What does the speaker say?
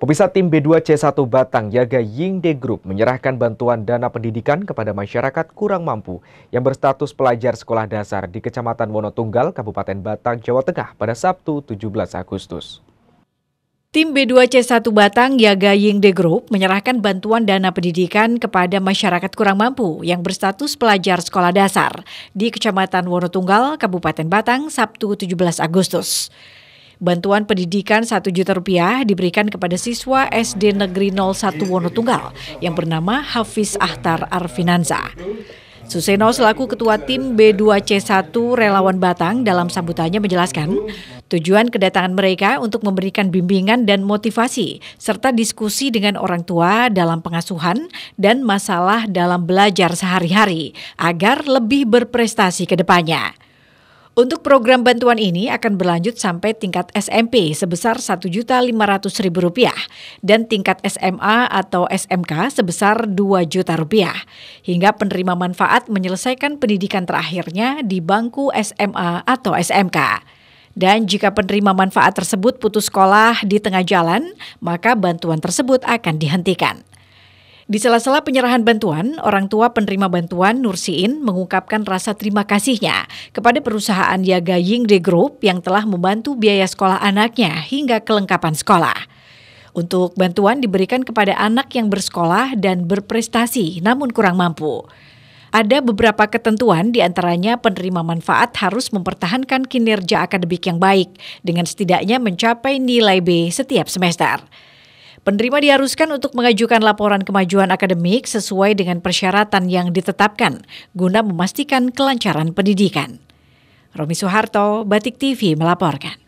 Pemisah tim B2C1 Batang Yaga Yingde Group menyerahkan bantuan dana pendidikan kepada masyarakat kurang mampu yang berstatus pelajar sekolah dasar di Kecamatan Wonotunggal, Kabupaten Batang, Jawa Tengah pada Sabtu 17 Agustus. Tim B2C1 Batang Yaga Yingde Group menyerahkan bantuan dana pendidikan kepada masyarakat kurang mampu yang berstatus pelajar sekolah dasar di Kecamatan Wonotunggal, Kabupaten Batang, Sabtu 17 Agustus. Bantuan pendidikan satu juta rupiah diberikan kepada siswa SD Negeri 01 Wonotunggal yang bernama Hafiz Ahtar Arfinanza. Suseno selaku ketua tim B2C1 Relawan Batang dalam sambutannya menjelaskan, tujuan kedatangan mereka untuk memberikan bimbingan dan motivasi serta diskusi dengan orang tua dalam pengasuhan dan masalah dalam belajar sehari-hari agar lebih berprestasi ke depannya. Untuk program bantuan ini akan berlanjut sampai tingkat SMP sebesar Rp1.500.000 dan tingkat SMA atau SMK sebesar Rp2.000.000 hingga penerima manfaat menyelesaikan pendidikan terakhirnya di bangku SMA atau SMK. Dan jika penerima manfaat tersebut putus sekolah di tengah jalan, maka bantuan tersebut akan dihentikan. Di sela-sela penyerahan bantuan, orang tua penerima bantuan Nursiin mengungkapkan rasa terima kasihnya kepada perusahaan Yaga Yingde Group yang telah membantu biaya sekolah anaknya hingga kelengkapan sekolah. Untuk bantuan diberikan kepada anak yang bersekolah dan berprestasi namun kurang mampu. Ada beberapa ketentuan di antaranya penerima manfaat harus mempertahankan kinerja akademik yang baik dengan setidaknya mencapai nilai B setiap semester. Penerima diharuskan untuk mengajukan laporan kemajuan akademik sesuai dengan persyaratan yang ditetapkan guna memastikan kelancaran pendidikan. Romi Soeharto, Batik TV melaporkan.